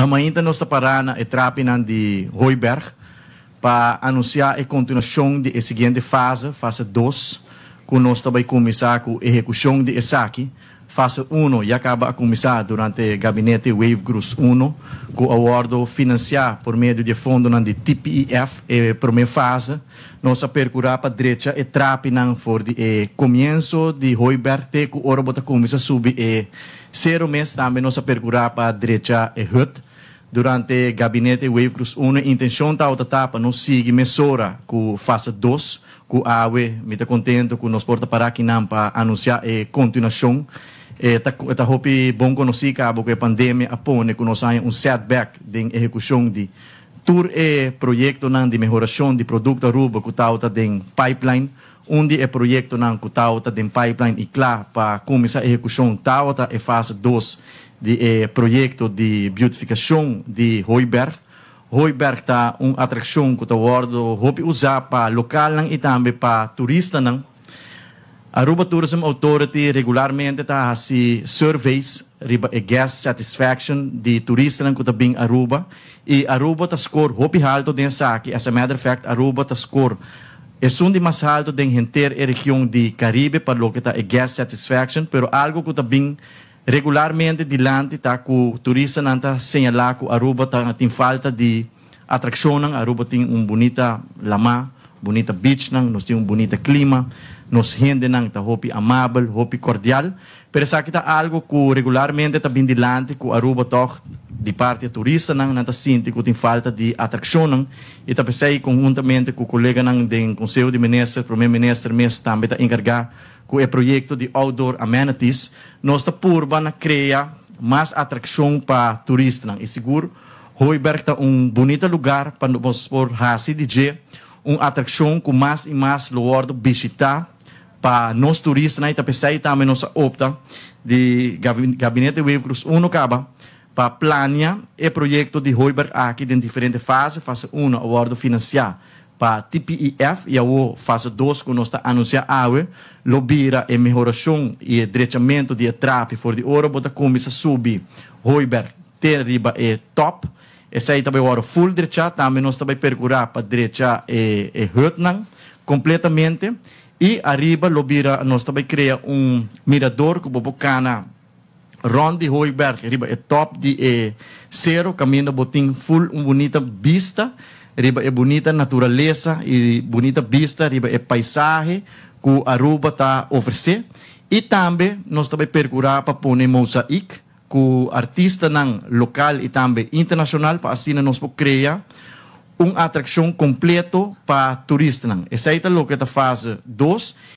Amanhã nós para na etapa de Roiberg para anunciar a continuação da seguinte fase, fase 2, que nós vai começar com a execução de saque. Fase 1 já acaba a começar durante o gabinete Wave Cruz 1, com o acordo financiar por meio de fundo de TPIF, e primeira fase. Nós percurar para a direita e trape for de eh, começo de Roiberg, que o orbo começa a subir e eh, zero mês também nós percurar para a direita e hut durante o gabinete Wavecruz 1, intenção da outra etapa não sigue mesura com fase 2, com a AWE, me está contente que nos porta para aqui não para anunciar a eh, continuação. Está tá hopi bom conhecer que a é pandemia apone que nós um setback de execução de tour e projeto não de melhoração de produto aruba que está de pipeline, onde é projeto que está de pipeline e claro para começar a execução está e é fase 2 de eh, projeto de beautificação de Hoiberg. Hoiberg está uma atração que eu guardo, hope usar para local e também para turista. Não. Aruba Tourism Authority regularmente está assim surveys riba e eh, guest satisfaction de turistas que está bem Aruba e Aruba está score hope alto de aqui. As a matter of fact, Aruba está score é um de mais alto de inteira região de Caribe para o que está guest satisfaction, pero algo que está bem regularmente dilante tá ku turista nanta tá senhalar ku Aruba tá tem falta de atração nang Aruba tem um bonita lama bonita beach nang nós tem um bonita clima nos rende nang tá hopi amável hopi cordial pero sa kita tá algo ku regularmente tá bem dilante ku Aruba toch de parte turista nang nanta tá sinti ku tem falta de atração nang e tá pensei conjuntamente ku colega nang den conselho de ministro primeiro ministro mês também tá encargar com o projeto de outdoor amenities, nós está purba na cria mais atração para turistas. E seguro, Hoiberg está um bonito lugar para nós por raça de dia, uma atração com mais e mais lugar de visitar para nós turistas. E também também nós opta de gabinete de Cruz 1 para planear o projeto de Hoiberg aqui em diferentes fases, fase 1, o ordem financiar para TPIF e a o fase dois que nós anuncia awe lobira e melhoração e direcionamento de trap fora de ouro bota começa subir roiber ter riba é top essa aí também o full direita também nós também percurar para direita e e hutnan completamente e arriba lobira nós também cria um mirador que o Ron de Hoiberg, riba é top de eh, zero, caminho botim full, uma bonita vista riba é bonita natureza e bonita vista, riba é paisagem que Aruba está oferecer. E também, nós também procurar para pôr mosaico com artista não local e também internacional para assim nós podemos criar uma atração completa para turistas. Esse é tá o que está fase 2.